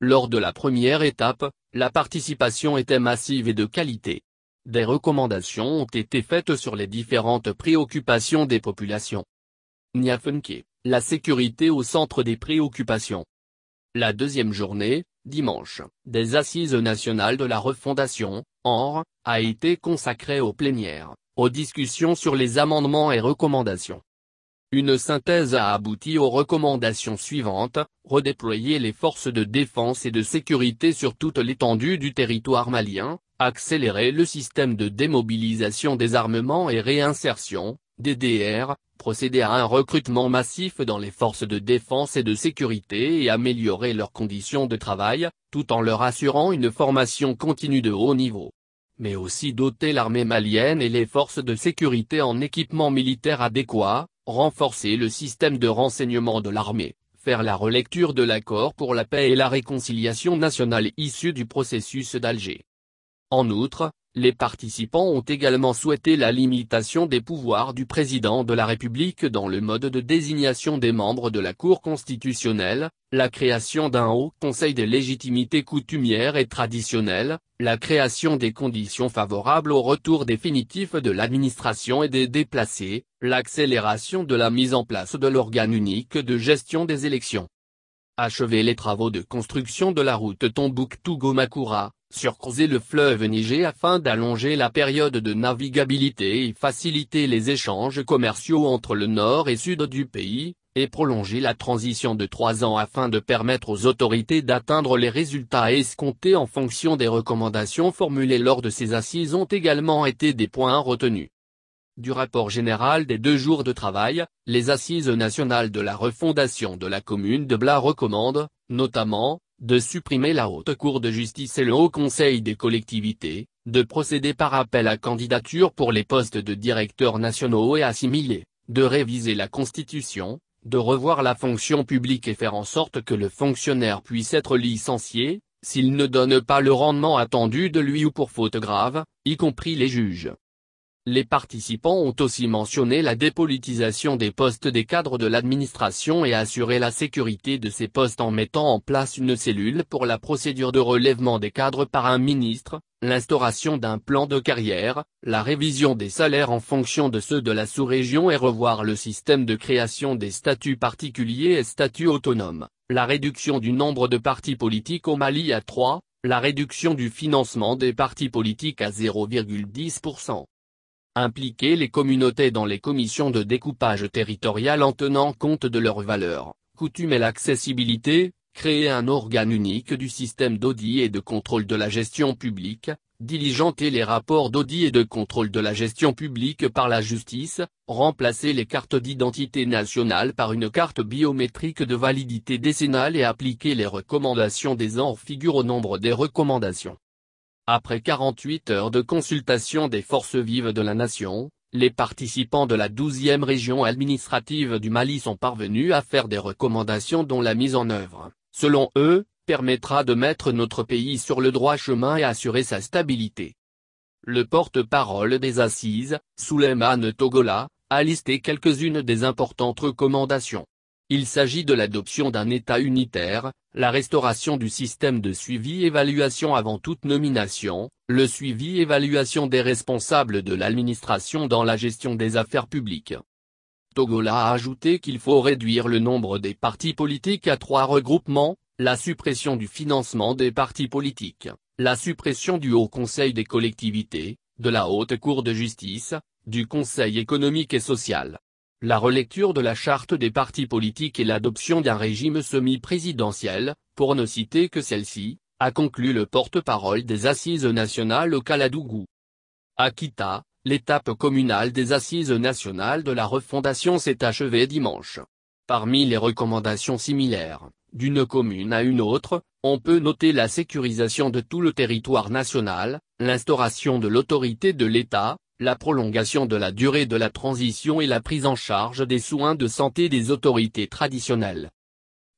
Lors de la première étape, la participation était massive et de qualité. Des recommandations ont été faites sur les différentes préoccupations des populations. Niafunke, la sécurité au centre des préoccupations. La deuxième journée, dimanche, des Assises nationales de la refondation, Or, a été consacrée aux plénières, aux discussions sur les amendements et recommandations. Une synthèse a abouti aux recommandations suivantes, redéployer les forces de défense et de sécurité sur toute l'étendue du territoire malien, accélérer le système de démobilisation des armements et réinsertion, DDR, procéder à un recrutement massif dans les forces de défense et de sécurité et améliorer leurs conditions de travail, tout en leur assurant une formation continue de haut niveau. Mais aussi doter l'armée malienne et les forces de sécurité en équipement militaire adéquat, renforcer le système de renseignement de l'armée, faire la relecture de l'accord pour la paix et la réconciliation nationale issu du processus d'Alger. En outre, les participants ont également souhaité la limitation des pouvoirs du président de la République dans le mode de désignation des membres de la Cour constitutionnelle, la création d'un haut conseil des légitimités coutumières et traditionnelles, la création des conditions favorables au retour définitif de l'administration et des déplacés, l'accélération de la mise en place de l'organe unique de gestion des élections. Achever les travaux de construction de la route Tombouctou-Gomakura, surcroiser le fleuve Niger afin d'allonger la période de navigabilité et faciliter les échanges commerciaux entre le nord et sud du pays, et prolonger la transition de trois ans afin de permettre aux autorités d'atteindre les résultats escomptés en fonction des recommandations formulées lors de ces assises ont également été des points retenus. Du rapport général des deux jours de travail, les assises nationales de la refondation de la commune de Blas recommandent, notamment, de supprimer la Haute Cour de justice et le Haut Conseil des collectivités, de procéder par appel à candidature pour les postes de directeurs nationaux et assimilés, de réviser la Constitution, de revoir la fonction publique et faire en sorte que le fonctionnaire puisse être licencié, s'il ne donne pas le rendement attendu de lui ou pour faute grave, y compris les juges. Les participants ont aussi mentionné la dépolitisation des postes des cadres de l'administration et assurer la sécurité de ces postes en mettant en place une cellule pour la procédure de relèvement des cadres par un ministre, l'instauration d'un plan de carrière, la révision des salaires en fonction de ceux de la sous-région et revoir le système de création des statuts particuliers et statuts autonomes, la réduction du nombre de partis politiques au Mali à 3, la réduction du financement des partis politiques à 0,10%. Impliquer les communautés dans les commissions de découpage territorial en tenant compte de leurs valeurs, coutumes et l'accessibilité, créer un organe unique du système d'audit et de contrôle de la gestion publique, diligenter les rapports d'audit et de contrôle de la gestion publique par la justice, remplacer les cartes d'identité nationale par une carte biométrique de validité décennale et appliquer les recommandations des ans figure au nombre des recommandations. Après 48 heures de consultation des forces vives de la nation, les participants de la 12e région administrative du Mali sont parvenus à faire des recommandations dont la mise en œuvre, selon eux, permettra de mettre notre pays sur le droit chemin et assurer sa stabilité. Le porte-parole des assises, Souleymane Togola, a listé quelques-unes des importantes recommandations. Il s'agit de l'adoption d'un État unitaire, la restauration du système de suivi-évaluation avant toute nomination, le suivi-évaluation des responsables de l'administration dans la gestion des affaires publiques. Togola a ajouté qu'il faut réduire le nombre des partis politiques à trois regroupements, la suppression du financement des partis politiques, la suppression du Haut Conseil des collectivités, de la Haute Cour de justice, du Conseil économique et social la relecture de la charte des partis politiques et l'adoption d'un régime semi-présidentiel, pour ne citer que celle-ci, a conclu le porte-parole des Assises nationales au Kaladougou. Akita, l'étape communale des Assises nationales de la refondation s'est achevée dimanche. Parmi les recommandations similaires, d'une commune à une autre, on peut noter la sécurisation de tout le territoire national, l'instauration de l'autorité de l'État, la prolongation de la durée de la transition et la prise en charge des soins de santé des autorités traditionnelles.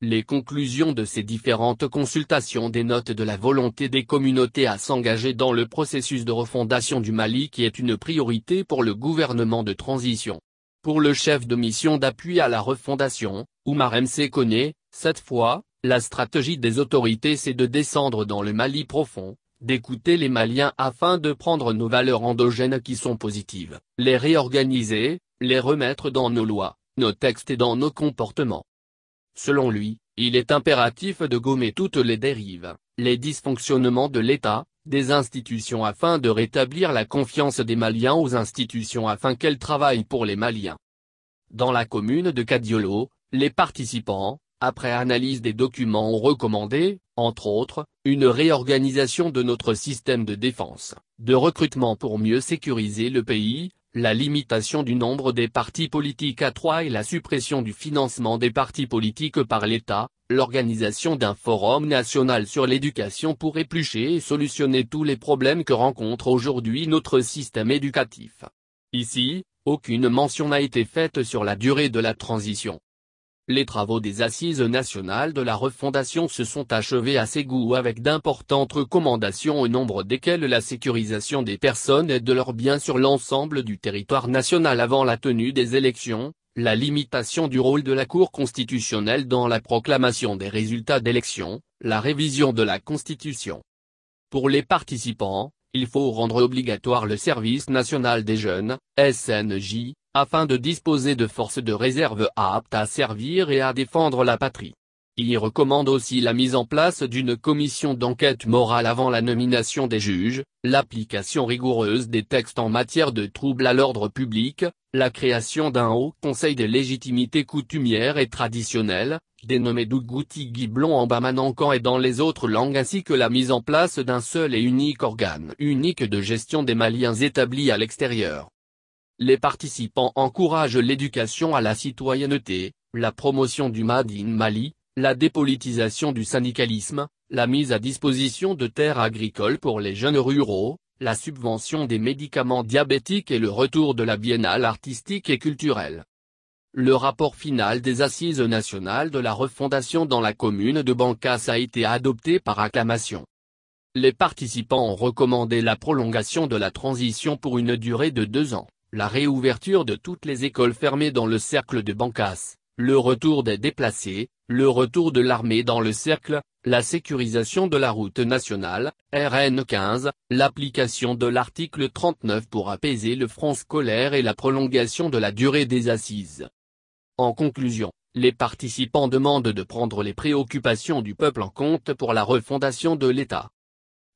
Les conclusions de ces différentes consultations dénotent de la volonté des communautés à s'engager dans le processus de refondation du Mali qui est une priorité pour le gouvernement de transition. Pour le chef de mission d'appui à la refondation, Oumar MC connaît, cette fois, la stratégie des autorités c'est de descendre dans le Mali profond, d'écouter les Maliens afin de prendre nos valeurs endogènes qui sont positives, les réorganiser, les remettre dans nos lois, nos textes et dans nos comportements. Selon lui, il est impératif de gommer toutes les dérives, les dysfonctionnements de l'État, des institutions afin de rétablir la confiance des Maliens aux institutions afin qu'elles travaillent pour les Maliens. Dans la commune de Cadiolo, les participants, après analyse des documents ont recommandé, entre autres, une réorganisation de notre système de défense, de recrutement pour mieux sécuriser le pays, la limitation du nombre des partis politiques à trois et la suppression du financement des partis politiques par l'État, l'organisation d'un forum national sur l'éducation pour éplucher et solutionner tous les problèmes que rencontre aujourd'hui notre système éducatif. Ici, aucune mention n'a été faite sur la durée de la transition. Les travaux des Assises nationales de la refondation se sont achevés à goûts avec d'importantes recommandations au nombre desquelles la sécurisation des personnes et de leurs biens sur l'ensemble du territoire national avant la tenue des élections, la limitation du rôle de la Cour constitutionnelle dans la proclamation des résultats d'élections, la révision de la Constitution. Pour les participants, il faut rendre obligatoire le service national des jeunes, SNJ, afin de disposer de forces de réserve aptes à servir et à défendre la patrie. Il recommande aussi la mise en place d'une commission d'enquête morale avant la nomination des juges, l'application rigoureuse des textes en matière de troubles à l'ordre public, la création d'un haut conseil des légitimités coutumières et traditionnelles, dénommé Dougouti Giblon, en Bamanankan et dans les autres langues ainsi que la mise en place d'un seul et unique organe unique de gestion des Maliens établis à l'extérieur. Les participants encouragent l'éducation à la citoyenneté, la promotion du Made in Mali, la dépolitisation du syndicalisme, la mise à disposition de terres agricoles pour les jeunes ruraux, la subvention des médicaments diabétiques et le retour de la biennale artistique et culturelle. Le rapport final des assises nationales de la refondation dans la commune de Bancas a été adopté par acclamation. Les participants ont recommandé la prolongation de la transition pour une durée de deux ans la réouverture de toutes les écoles fermées dans le cercle de Bancas, le retour des déplacés, le retour de l'armée dans le cercle, la sécurisation de la route nationale, RN15, l'application de l'article 39 pour apaiser le front scolaire et la prolongation de la durée des assises. En conclusion, les participants demandent de prendre les préoccupations du peuple en compte pour la refondation de l'État.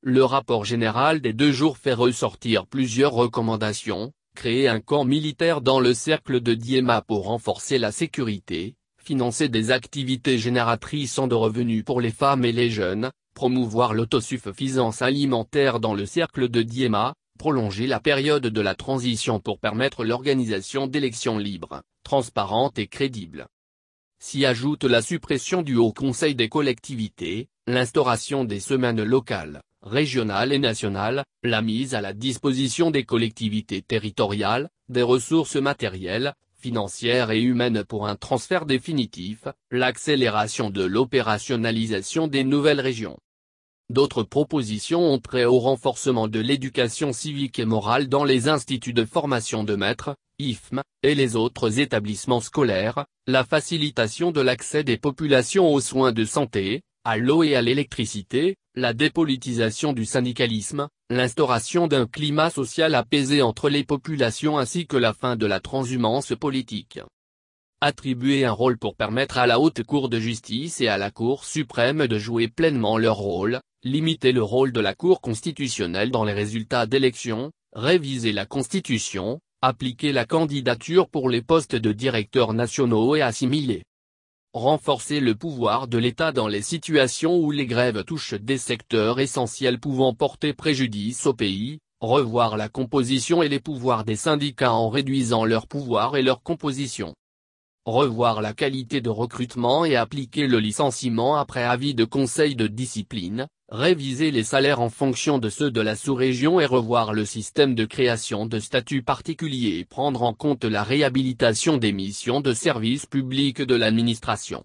Le rapport général des deux jours fait ressortir plusieurs recommandations, créer un camp militaire dans le cercle de Diema pour renforcer la sécurité, financer des activités génératrices de revenus pour les femmes et les jeunes, promouvoir l'autosuffisance alimentaire dans le cercle de Diema, prolonger la période de la transition pour permettre l'organisation d'élections libres, transparentes et crédibles. S'y ajoute la suppression du Haut Conseil des collectivités, l'instauration des semaines locales, régionale et nationale, la mise à la disposition des collectivités territoriales, des ressources matérielles, financières et humaines pour un transfert définitif, l'accélération de l'opérationnalisation des nouvelles régions. D'autres propositions ont trait au renforcement de l'éducation civique et morale dans les instituts de formation de maîtres, IFM, et les autres établissements scolaires, la facilitation de l'accès des populations aux soins de santé, à l'eau et à l'électricité, la dépolitisation du syndicalisme, l'instauration d'un climat social apaisé entre les populations ainsi que la fin de la transhumance politique. Attribuer un rôle pour permettre à la Haute Cour de justice et à la Cour suprême de jouer pleinement leur rôle, limiter le rôle de la Cour constitutionnelle dans les résultats d'élections, réviser la Constitution, appliquer la candidature pour les postes de directeurs nationaux et assimiler renforcer le pouvoir de l'État dans les situations où les grèves touchent des secteurs essentiels pouvant porter préjudice au pays, revoir la composition et les pouvoirs des syndicats en réduisant leur pouvoir et leur composition. Revoir la qualité de recrutement et appliquer le licenciement après avis de conseil de discipline, réviser les salaires en fonction de ceux de la sous-région et revoir le système de création de statuts particuliers et prendre en compte la réhabilitation des missions de service public de l'administration.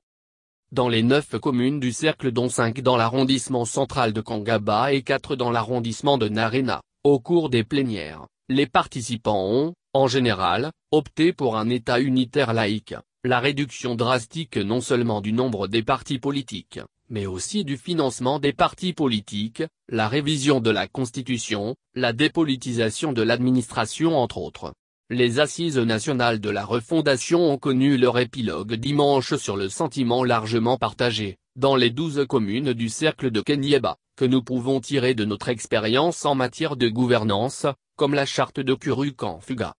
Dans les neuf communes du cercle dont cinq dans l'arrondissement central de Kangaba et quatre dans l'arrondissement de Narena, au cours des plénières, les participants ont, en général, opté pour un État unitaire laïque, la réduction drastique non seulement du nombre des partis politiques, mais aussi du financement des partis politiques, la révision de la Constitution, la dépolitisation de l'administration entre autres. Les assises nationales de la refondation ont connu leur épilogue dimanche sur le sentiment largement partagé, dans les douze communes du cercle de Kenyeba, que nous pouvons tirer de notre expérience en matière de gouvernance, comme la charte de Kurukan Fuga.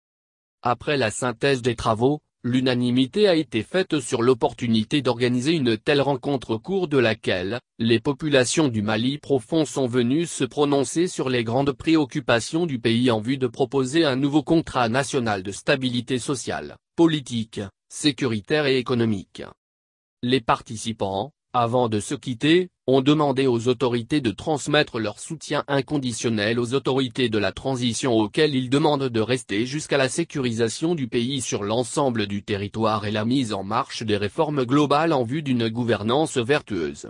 Après la synthèse des travaux, L'unanimité a été faite sur l'opportunité d'organiser une telle rencontre au cours de laquelle, les populations du Mali profond sont venues se prononcer sur les grandes préoccupations du pays en vue de proposer un nouveau contrat national de stabilité sociale, politique, sécuritaire et économique. Les participants, avant de se quitter, ont demandé aux autorités de transmettre leur soutien inconditionnel aux autorités de la transition auxquelles ils demandent de rester jusqu'à la sécurisation du pays sur l'ensemble du territoire et la mise en marche des réformes globales en vue d'une gouvernance vertueuse.